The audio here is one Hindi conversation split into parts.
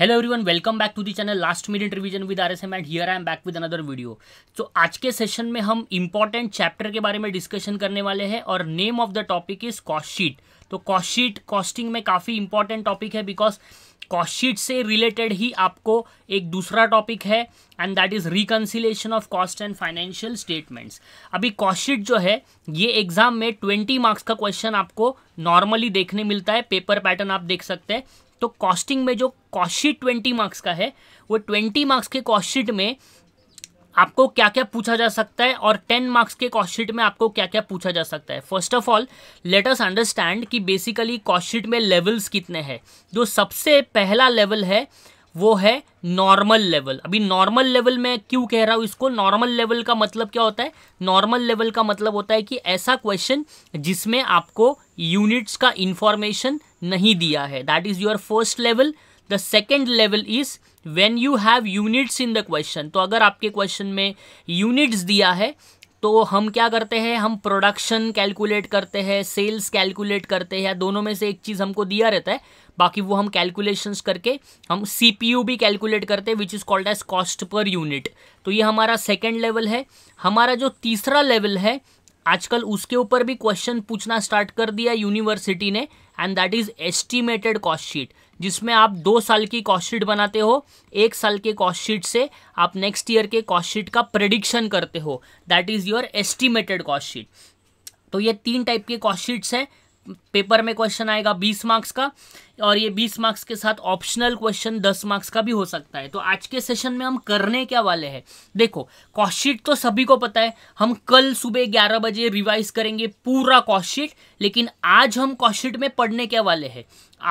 hello everyone welcome back to the channel last minute revision with R S M and here I am back with another video तो आज के सेशन में हम इंपॉर्टेंट चैप्टर के बारे में डिस्कशन करने वाले हैं और name of the topic is cost sheet तो कॉस्ट शीट कॉस्टिंग में काफ़ी इंपॉर्टेंट टॉपिक है बिकॉज कॉस्ट शीट से रिलेटेड ही आपको एक दूसरा टॉपिक है and that is reconciliation of cost and financial statements अभी कॉस्ट शीट जो है ये एग्ज़ाम में ट्वेंटी मार्क्स का क्वेश्चन आपको नॉर्मली देखने मिलता है पेपर पैटर्न आप देख सकते हैं तो कॉस्टिंग में जो कॉस्टशीट ट्वेंटी मार्क्स का है वो ट्वेंटी मार्क्स के कॉस्टशीट में आपको क्या क्या पूछा जा सकता है और टेन मार्क्स के कॉस्टशीट में आपको क्या क्या पूछा जा सकता है first of all let us understand कि बेसिकली कॉस्टशीट में लेवल्स कितने हैं जो सबसे पहला लेवल है वो है नॉर्मल लेवल अभी नॉर्मल लेवल में क्यों कह रहा हूँ इसको नॉर्मल लेवल का मतलब क्या होता है नॉर्मल लेवल का मतलब होता है कि ऐसा क्वेश्चन जिसमें आपको यूनिट्स का इंफॉर्मेशन नहीं दिया है that is your first level the second level is when you have units in the question तो अगर आपके क्वेश्चन में यूनिट्स दिया है तो हम क्या करते हैं हम प्रोडक्शन कैलकुलेट करते हैं सेल्स कैलकुलेट करते हैं दोनों में से एक चीज़ हमको दिया रहता है बाकी वो हम कैलकुलेशंस करके हम सीपीयू भी कैलकुलेट करते हैं which is called as cost per unit तो ये हमारा सेकेंड लेवल है हमारा जो तीसरा लेवल है आजकल उसके ऊपर भी क्वेश्चन पूछना स्टार्ट कर दिया यूनिवर्सिटी ने and that is estimated cost sheet जिसमें आप दो साल की कॉस्ट शीट बनाते हो एक साल के कॉस्ट शीट से आप नेक्स्ट ईयर के कॉस्ट शीट का प्रडिक्शन करते हो that is your estimated cost sheet तो ये तीन टाइप के कॉस्ट शीट्स हैं पेपर में क्वेश्चन आएगा बीस मार्क्स का और ये बीस मार्क्स के साथ ऑप्शनल क्वेश्चन दस मार्क्स का भी हो सकता है तो आज के सेशन में हम करने क्या वाले हैं देखो कॉस्टशीट तो सभी को पता है हम कल सुबह ग्यारह बजे रिवाइज करेंगे पूरा कॉस्टशीट लेकिन आज हम कॉस्टशीट में पढ़ने क्या वाले हैं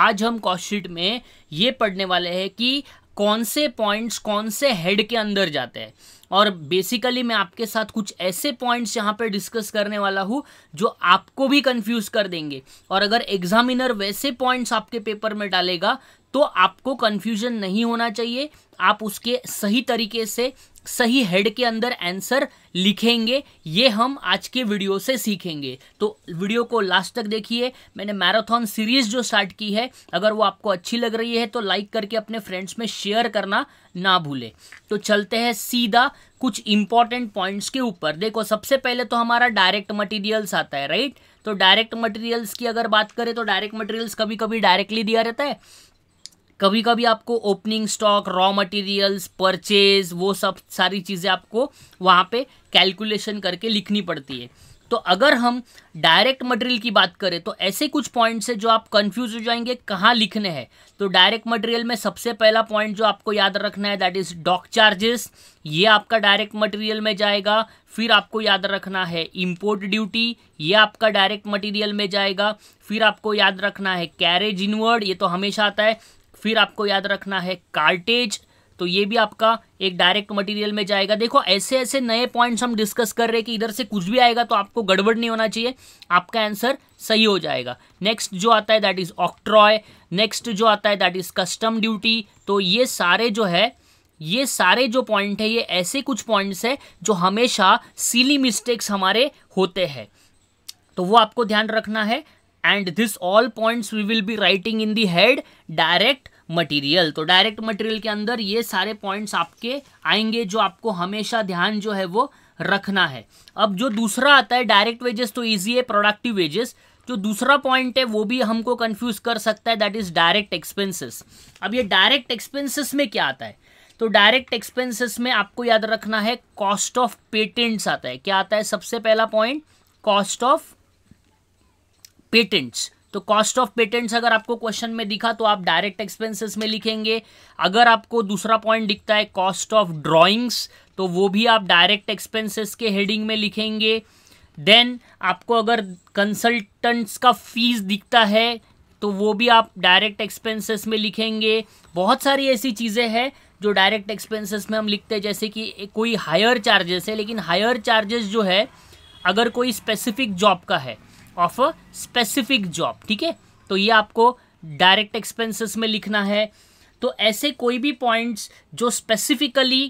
आज हम कॉस्टशीट में ये पढ़ने वाले हैं कि कौन से पॉइंट्स कौन से हेड के अंदर जाते हैं और बेसिकली मैं आपके साथ कुछ ऐसे पॉइंट्स यहाँ पर डिस्कस करने वाला हूँ जो आपको भी कंफ्यूज कर देंगे और अगर एग्जामिनर वैसे पॉइंट्स आपके पेपर में डालेगा तो आपको कन्फ्यूजन नहीं होना चाहिए आप उसके सही तरीके से सही हेड के अंदर आंसर लिखेंगे ये हम आज के वीडियो से सीखेंगे तो वीडियो को लास्ट तक देखिए मैंने मैराथन सीरीज जो स्टार्ट की है अगर वो आपको अच्छी लग रही है तो लाइक करके अपने फ्रेंड्स में शेयर करना ना भूले तो चलते हैं सीधा कुछ इंपॉर्टेंट पॉइंट्स के ऊपर देखो सबसे पहले तो हमारा डायरेक्ट मटीरियल्स आता है राइट तो डायरेक्ट मटेरियल्स की अगर बात करें तो डायरेक्ट मटेरियल्स कभी कभी डायरेक्टली दिया रहता है कभी कभी आपको opening stock raw materials purchase वो सब सारी चीज़ें आपको वहाँ पे कैलकुलेशन करके लिखनी पड़ती है तो अगर हम डायरेक्ट मटेरियल की बात करें तो ऐसे कुछ पॉइंट्स हैं जो आप कंफ्यूज हो जाएंगे कहाँ लिखने हैं तो डायरेक्ट मटेरियल में सबसे पहला पॉइंट जो आपको याद रखना है दैट इज़ डॉक चार्जेस ये आपका डायरेक्ट मटेरियल में जाएगा फिर आपको याद रखना है इंपोर्ट ड्यूटी ये आपका डायरेक्ट मटेरियल में जाएगा फिर आपको याद रखना है कैरेज इनवर्ड ये तो हमेशा आता है फिर आपको याद रखना है कार्टेज तो ये भी आपका एक डायरेक्ट मटेरियल में जाएगा देखो ऐसे ऐसे नए पॉइंट्स हम डिस्कस कर रहे हैं कि इधर से कुछ भी आएगा तो आपको गड़बड़ नहीं होना चाहिए आपका आंसर सही हो जाएगा नेक्स्ट जो आता है दैट इज़ ऑक्ट्रॉय नेक्स्ट जो आता है दैट इज़ कस्टम ड्यूटी तो ये सारे जो है ये सारे जो पॉइंट है ये ऐसे कुछ पॉइंट्स है जो हमेशा सीली मिस्टेक्स हमारे होते हैं तो वो आपको ध्यान रखना है and this all points we will be writing in the head direct material तो डायरेक्ट मटेरियल के अंदर ये सारे पॉइंट्स आपके आएंगे जो आपको हमेशा ध्यान जो है वो रखना है अब जो दूसरा आता है डायरेक्ट वेजेस तो ईजी है प्रोडक्टिव वेजेस जो दूसरा पॉइंट है वो भी हमको कंफ्यूज कर सकता है दैट इज डायरेक्ट एक्सपेंसेस अब ये डायरेक्ट एक्सपेंसेस में क्या आता है तो डायरेक्ट एक्सपेंसेस में आपको याद रखना है कॉस्ट ऑफ पेटेंट्स आता है क्या आता है सबसे पहला पॉइंट कॉस्ट ऑफ पेटेंट्स तो कॉस्ट ऑफ पेटेंट्स अगर आपको क्वेश्चन में दिखा तो आप डायरेक्ट एक्सपेंसेस में लिखेंगे अगर आपको दूसरा पॉइंट दिखता है कॉस्ट ऑफ ड्राइंग्स तो वो भी आप डायरेक्ट एक्सपेंसेस के हेडिंग में लिखेंगे देन आपको अगर कंसल्टेंट्स का फीस दिखता है तो वो भी आप डायरेक्ट एक्सपेंसेस में लिखेंगे बहुत सारी ऐसी चीज़ें हैं जो डायरेक्ट एक्सपेंसेस में हम लिखते हैं जैसे कि कोई हायर चार्जेस है लेकिन हायर चार्जेस जो है अगर कोई स्पेसिफिक जॉब का है ऑफ अ स्पेसिफिक जॉब ठीक है तो ये आपको डायरेक्ट एक्सपेंसेस में लिखना है तो ऐसे कोई भी पॉइंट्स जो स्पेसिफिकली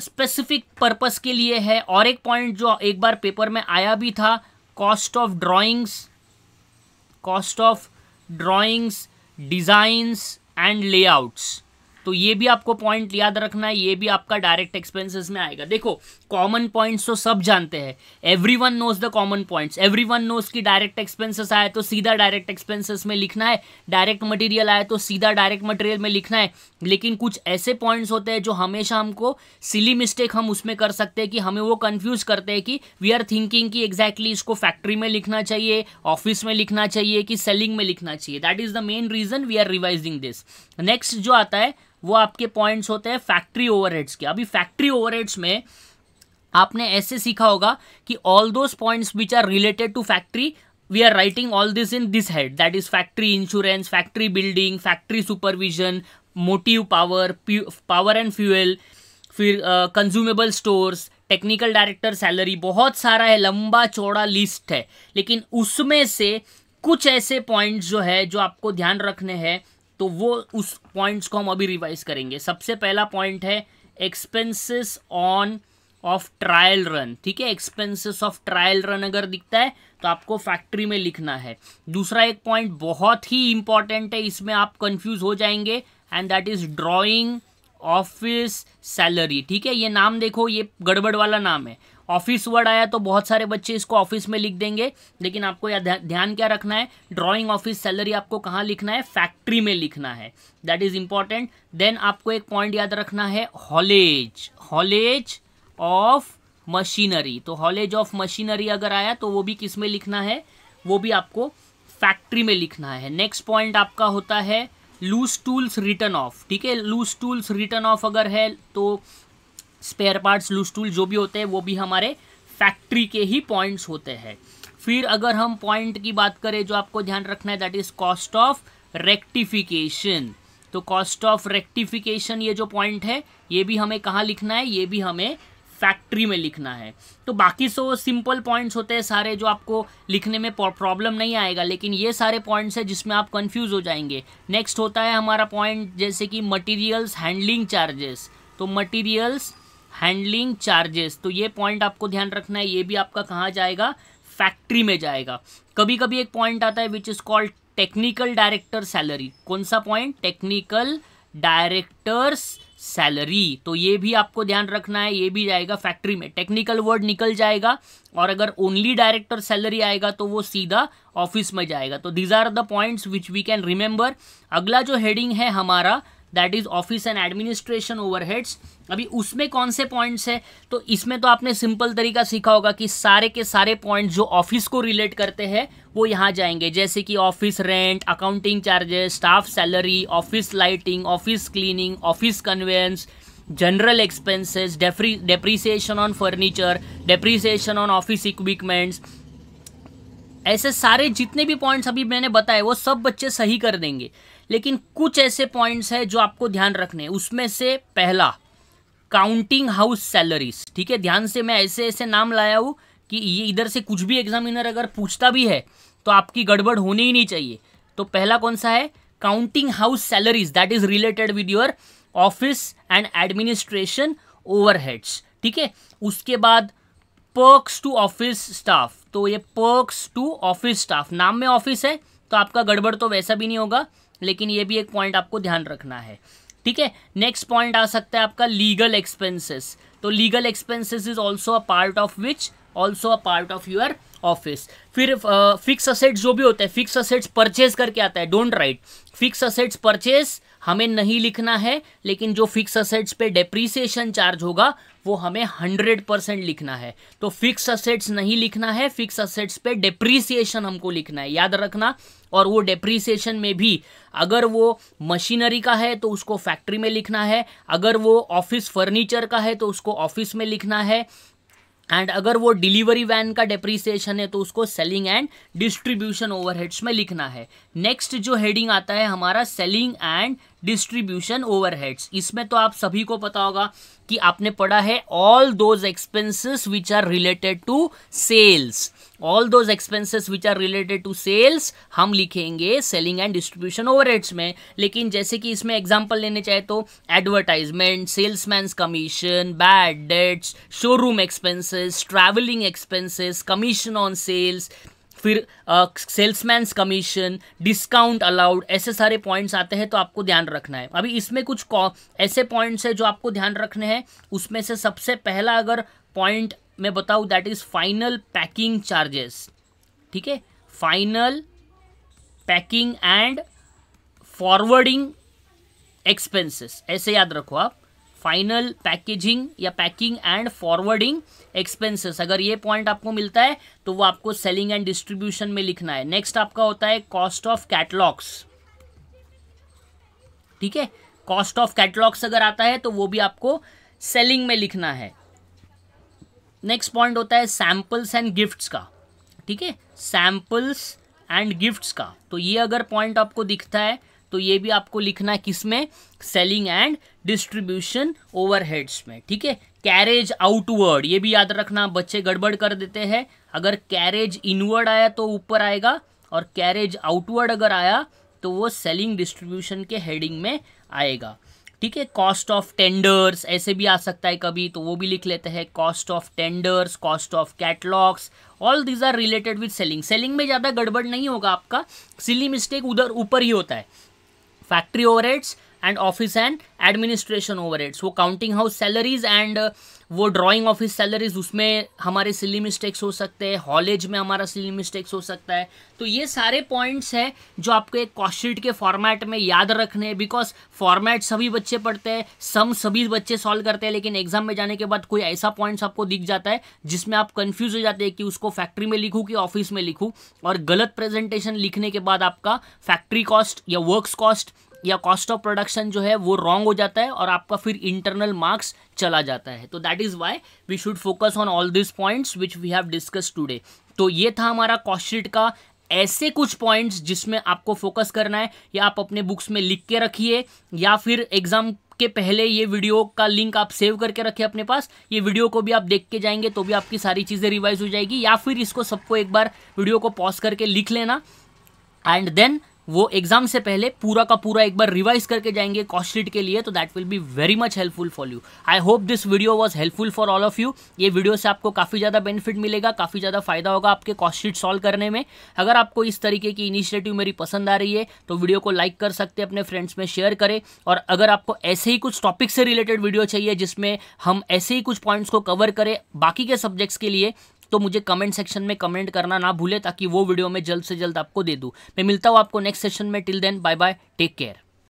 स्पेसिफिक पर्पस के लिए है और एक पॉइंट जो एक बार पेपर में आया भी था cost of drawings cost of drawings designs and layouts तो ये भी आपको पॉइंट याद रखना है ये भी आपका डायरेक्ट एक्सपेंसेस में आएगा देखो कॉमन पॉइंट्स तो सब जानते हैं everyone knows the common points everyone knows की डायरेक्ट एक्सपेंसेस आए तो सीधा डायरेक्ट एक्सपेंसेस में लिखना है डायरेक्ट मटेरियल आए तो सीधा डायरेक्ट मटेरियल में लिखना है लेकिन कुछ ऐसे पॉइंट्स होते हैं जो हमेशा हमको सिली मिस्टेक हम उसमें कर सकते हैं कि हमें वो कन्फ्यूज करते हैं कि वी आर थिंकिंग कि एग्जैक्टली exactly इसको फैक्ट्री में लिखना चाहिए ऑफिस में लिखना चाहिए कि सेलिंग में लिखना चाहिए that is the main reason we are revising this next जो आता है वो आपके पॉइंट्स होते हैं फैक्ट्री ओवरहेड्स के अभी फैक्ट्री ओवरहेड्स में आपने ऐसे सीखा होगा कि all those points which are related to factory we are writing all this in this head that is factory insurance factory building factory supervision motive power power and fuel फिर consumable stores technical director salary बहुत सारा है लंबा चौड़ा लिस्ट है लेकिन उसमें से कुछ ऐसे पॉइंट्स जो है जो आपको ध्यान रखने हैं तो वो उस पॉइंट्स को हम अभी रिवाइज करेंगे सबसे पहला पॉइंट है expenses on of trial run ठीक है एक्सपेंसेस ऑफ ट्रायल रन अगर दिखता है तो आपको फैक्ट्री में लिखना है दूसरा एक पॉइंट बहुत ही इंपॉर्टेंट है इसमें आप कंफ्यूज हो जाएंगे and that is drawing office salary ठीक है ये नाम देखो ये गड़बड़ वाला नाम है ऑफिस वर्ड आया तो बहुत सारे बच्चे इसको ऑफिस में लिख देंगे लेकिन आपको यह ध्यान क्या रखना है ड्राइंग ऑफिस सैलरी आपको कहाँ लिखना है फैक्ट्री में लिखना है दैट इज इंपॉर्टेंट देन आपको एक पॉइंट याद रखना है हॉलेज हॉलेज ऑफ मशीनरी तो हॉलेज ऑफ मशीनरी अगर आया तो वो भी किस में लिखना है वो भी आपको फैक्ट्री में लिखना है नेक्स्ट पॉइंट आपका होता है लूज टूल्स रिटर्न ऑफ ठीक है लूज टूल्स रिटर्न ऑफ अगर है तो स्पेयर पार्ट्स लूज टूल जो भी होते हैं वो भी हमारे फैक्ट्री के ही पॉइंट्स होते हैं फिर अगर हम पॉइंट की बात करें जो आपको ध्यान रखना है that is cost of rectification तो कॉस्ट ऑफ रेक्टिफिकेशन ये जो पॉइंट है ये भी हमें कहाँ लिखना है ये भी हमें फैक्ट्री में लिखना है तो बाकी सो सिंपल पॉइंट्स होते हैं सारे जो आपको लिखने में प्रॉब्लम नहीं आएगा लेकिन ये सारे पॉइंट्स हैं जिसमें आप कंफ्यूज हो जाएंगे नेक्स्ट होता है हमारा पॉइंट जैसे कि मटेरियल्स हैंडलिंग चार्जेस तो मटेरियल्स हैंडलिंग चार्जेस तो ये पॉइंट आपको ध्यान रखना है ये भी आपका कहाँ जाएगा फैक्ट्री में जाएगा कभी कभी एक पॉइंट आता है which is called technical director salary कौन सा पॉइंट टेक्निकल डायरेक्टर्स सैलरी तो ये भी आपको ध्यान रखना है ये भी जाएगा फैक्ट्री में टेक्निकल वर्ड निकल जाएगा और अगर ओनली डायरेक्टर सैलरी आएगा तो वो सीधा ऑफिस में जाएगा तो these are the points which we can remember अगला जो हेडिंग है हमारा that is office and administration overheads अभी उसमें कौन से पॉइंट्स है तो इसमें तो आपने सिंपल तरीका सीखा होगा कि सारे के सारे पॉइंट जो ऑफिस को रिलेट करते हैं वो यहाँ जाएंगे जैसे कि office rent accounting charges staff salary office lighting office cleaning office conveyance general expenses depreciation on furniture depreciation on office equipments ऐसे सारे जितने भी पॉइंट्स अभी मैंने बताए वो सब बच्चे सही कर देंगे लेकिन कुछ ऐसे पॉइंट्स हैं जो आपको ध्यान रखने हैं उसमें से पहला काउंटिंग हाउस सैलरीज ठीक है ध्यान से मैं ऐसे ऐसे नाम लाया हूँ कि ये इधर से कुछ भी एग्जामिनर अगर पूछता भी है तो आपकी गड़बड़ होनी ही नहीं चाहिए तो पहला कौन सा है counting house salaries that is related with your office and administration overheads ठीक है उसके बाद पर्क्स टू ऑफिस स्टाफ तो ये पर्क्स टू ऑफिस स्टाफ नाम में ऑफिस है तो आपका गड़बड़ तो वैसा भी नहीं होगा लेकिन ये भी एक पॉइंट आपको ध्यान रखना है ठीक है नेक्स्ट पॉइंट आ सकता है आपका लीगल एक्सपेंसेस तो legal expenses is also a part of which also a part of your office फिर फिक्स uh, असेट्स जो भी होते हैं फिक्स असेट्स परचेज करके आता है don't write fix assets purchase हमें नहीं लिखना है लेकिन जो फिक्स असेट्स पे डेप्रीसिएशन चार्ज होगा वो हमें हंड्रेड परसेंट लिखना है तो फिक्स असेट्स नहीं लिखना है फिक्स असेट्स पे डेप्रीसिएशन हमको लिखना है याद रखना और वो डेप्रीसिएशन में भी अगर वो मशीनरी का है तो उसको फैक्ट्री में लिखना है अगर वो ऑफिस फर्नीचर का है तो उसको ऑफिस में लिखना है एंड अगर वो डिलीवरी वैन का डेप्रिसिएशन है तो उसको सेलिंग एंड डिस्ट्रीब्यूशन ओवरहेड्स में लिखना है नेक्स्ट जो हेडिंग आता है हमारा सेलिंग एंड डिस्ट्रीब्यूशन ओवरहेड्स इसमें तो आप सभी को पता होगा कि आपने पढ़ा है all those expenses which are related to sales all those expenses which are related to sales हम लिखेंगे सेलिंग एंड डिस्ट्रीब्यूशन ओवरहेड्स में लेकिन जैसे कि इसमें एग्जांपल लेने चाहे तो advertisement salesman commission bad debts showroom expenses travelling expenses commission on sales फिर सेल्समैन कमीशन डिस्काउंट अलाउड ऐसे सारे पॉइंट्स आते हैं तो आपको ध्यान रखना है अभी इसमें कुछ ऐसे पॉइंट्स है जो आपको ध्यान रखने हैं उसमें से सबसे पहला अगर पॉइंट मैं बताऊँ that is final packing charges ठीक है final packing and forwarding expenses ऐसे याद रखो आप फाइनल पैकेजिंग या पैकिंग एंड फॉरवर्डिंग एक्सपेंसेस अगर ये पॉइंट आपको मिलता है तो वो आपको सेलिंग एंड डिस्ट्रीब्यूशन में लिखना है नेक्स्ट आपका होता है कॉस्ट ऑफ कैटलॉग्स ठीक है कॉस्ट ऑफ कैटलॉग्स अगर आता है तो वो भी आपको सेलिंग में लिखना है नेक्स्ट पॉइंट होता है सैंपल्स एंड गिफ्ट्स का ठीक है सैंपल्स एंड गिफ्ट्स का तो ये अगर पॉइंट आपको दिखता है तो ये भी आपको लिखना है किस में सेलिंग एंड डिस्ट्रीब्यूशन ओवरहेड्स में ठीक है कैरेज आउटवर्ड ये भी याद रखना बच्चे गड़बड़ कर देते हैं अगर कैरेज इनवर्ड आया तो ऊपर आएगा और कैरेज आउटवर्ड अगर आया तो वो सेलिंग डिस्ट्रीब्यूशन के हेडिंग में आएगा ठीक है कॉस्ट ऑफ टेंडर्स ऐसे भी आ सकता है कभी तो वो भी लिख लेते हैं cost of tenders cost of catalogues all these are related with selling selling में ज़्यादा गड़बड़ नहीं होगा आपका सिली मिस्टेक उधर ऊपर ही होता है factory overheads and office and administration over overheads वो काउंटिंग हाउस सैलरीज एंड वो ड्राइंग ऑफिस सैलरीज उसमें हमारे सिली मिस्टेक्स हो सकते हैं हॉलेज में हमारा सिली मिस्टेक्स हो सकता है तो ये सारे पॉइंट्स हैं जो आपको एक कॉस्टशीट के फॉर्मेट में याद रखने हैं बिकॉज फॉर्मेट सभी बच्चे पढ़ते हैं सम सभी बच्चे सॉल्व करते हैं लेकिन एग्जाम में जाने के बाद कोई ऐसा पॉइंट्स आपको दिख जाता है जिसमें आप कन्फ्यूज हो जाते हैं कि उसको फैक्ट्री में लिखूँ कि ऑफिस में लिखूँ और गलत प्रेजेंटेशन लिखने के बाद आपका फैक्ट्री कॉस्ट या वर्क्स कॉस्ट या कॉस्ट ऑफ प्रोडक्शन जो है वो रॉन्ग हो जाता है और आपका फिर इंटरनल मार्क्स चला जाता है तो that is why we should focus on all this points which we have discuss today तो ये था हमारा कॉस्टशीट का ऐसे कुछ पॉइंट्स जिसमें आपको फोकस करना है या आप अपने बुक्स में लिख के रखिए या फिर एग्ज़ाम के पहले ये वीडियो का लिंक आप सेव करके रखें अपने पास ये वीडियो को भी आप देख के जाएंगे तो भी आपकी सारी चीज़ें रिवाइज हो जाएगी या फिर इसको सबको एक बार वीडियो को पॉज करके लिख लेना एंड देन वो एग्जाम से पहले पूरा का पूरा एक बार रिवाइज करके जाएंगे कॉस्टलीट के लिए तो that will be very much helpful for you I hope this video was helpful for all of you ये वीडियो से आपको काफ़ी ज़्यादा बेनिफिट मिलेगा काफ़ी ज़्यादा फायदा होगा आपके कॉस्टलीट सॉल्व करने में अगर आपको इस तरीके की इनिशिएटिव मेरी पसंद आ रही है तो वीडियो को लाइक कर सकते अपने फ्रेंड्स में शेयर करें और अगर आपको ऐसे ही कुछ टॉपिक से रिलेटेड वीडियो चाहिए जिसमें हम ऐसे ही कुछ पॉइंट्स को कवर करें बाकी के सब्जेक्ट्स के लिए तो मुझे कमेंट सेक्शन में कमेंट करना ना भूले ताकि वो वीडियो मैं जल्द से जल्द आपको दे दूँ मैं मिलता हूँ आपको नेक्स्ट सेशन में till then bye bye take care